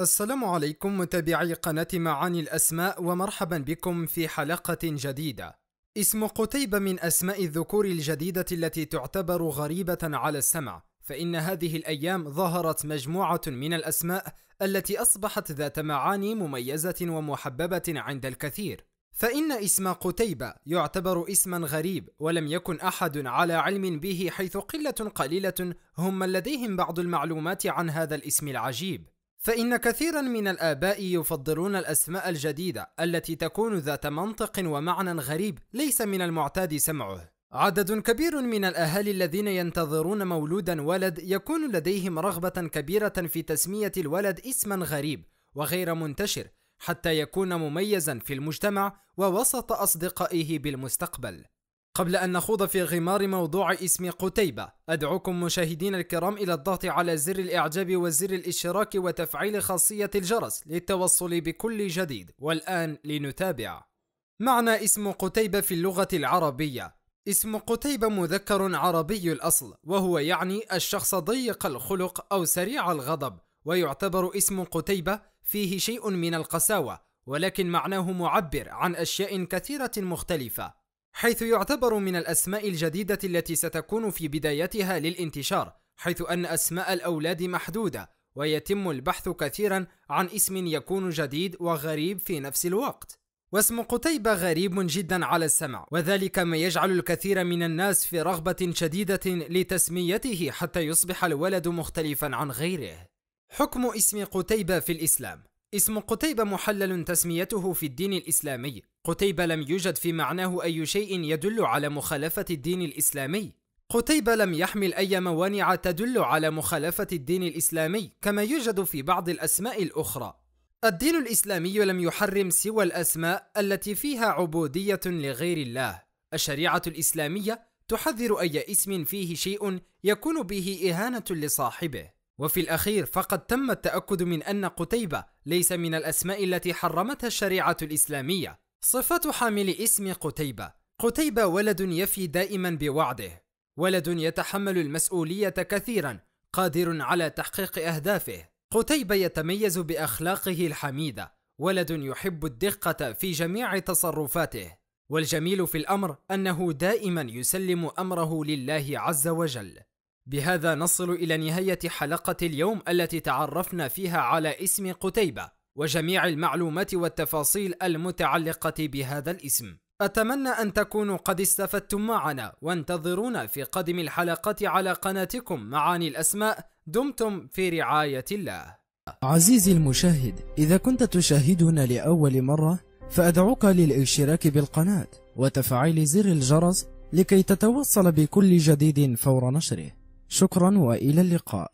السلام عليكم متابعي قناة معاني الأسماء ومرحبا بكم في حلقة جديدة اسم قتيبة من أسماء الذكور الجديدة التي تعتبر غريبة على السمع فإن هذه الأيام ظهرت مجموعة من الأسماء التي أصبحت ذات معاني مميزة ومحببة عند الكثير فإن اسم قتيبة يعتبر اسما غريب ولم يكن أحد على علم به حيث قلة قليلة هم من لديهم بعض المعلومات عن هذا الاسم العجيب فإن كثيرا من الآباء يفضلون الأسماء الجديدة التي تكون ذات منطق ومعنى غريب ليس من المعتاد سمعه عدد كبير من الأهالي الذين ينتظرون مولودا ولد يكون لديهم رغبة كبيرة في تسمية الولد اسما غريب وغير منتشر حتى يكون مميزا في المجتمع ووسط أصدقائه بالمستقبل قبل أن نخوض في غمار موضوع اسم قتيبة أدعوكم مشاهدين الكرام إلى الضغط على زر الإعجاب وزر الاشتراك وتفعيل خاصية الجرس للتوصل بكل جديد والآن لنتابع معنى اسم قتيبة في اللغة العربية اسم قتيبة مذكر عربي الأصل وهو يعني الشخص ضيق الخلق أو سريع الغضب ويعتبر اسم قتيبة فيه شيء من القساوة ولكن معناه معبر عن أشياء كثيرة مختلفة حيث يعتبر من الأسماء الجديدة التي ستكون في بدايتها للانتشار حيث أن أسماء الأولاد محدودة ويتم البحث كثيرا عن اسم يكون جديد وغريب في نفس الوقت واسم قتيبة غريب جدا على السمع وذلك ما يجعل الكثير من الناس في رغبة شديدة لتسميته حتى يصبح الولد مختلفا عن غيره حكم اسم قتيبة في الإسلام اسم قتيبة محلل تسميته في الدين الإسلامي قتيبة لم يوجد في معناه أي شيء يدل على مخالفة الدين الإسلامي قتيبة لم يحمل أي موانع تدل على مخالفة الدين الإسلامي كما يوجد في بعض الأسماء الأخرى الدين الإسلامي لم يحرم سوى الأسماء التي فيها عبودية لغير الله الشريعة الإسلامية تحذر أي اسم فيه شيء يكون به إهانة لصاحبه وفي الأخير فقد تم التأكد من أن قتيبة ليس من الأسماء التي حرمتها الشريعة الإسلامية صفة حامل اسم قتيبة قتيبة ولد يفي دائما بوعده ولد يتحمل المسؤولية كثيرا قادر على تحقيق أهدافه قتيبة يتميز بأخلاقه الحميدة ولد يحب الدقة في جميع تصرفاته والجميل في الأمر أنه دائما يسلم أمره لله عز وجل بهذا نصل إلى نهاية حلقة اليوم التي تعرفنا فيها على اسم قتيبة وجميع المعلومات والتفاصيل المتعلقة بهذا الاسم أتمنى أن تكونوا قد استفدتم معنا وانتظرونا في قادم الحلقات على قناتكم معاني الأسماء دمتم في رعاية الله عزيزي المشاهد إذا كنت تشاهدنا لأول مرة فأدعوك للاشتراك بالقناة وتفعيل زر الجرس لكي تتوصل بكل جديد فور نشره شكرا وإلى اللقاء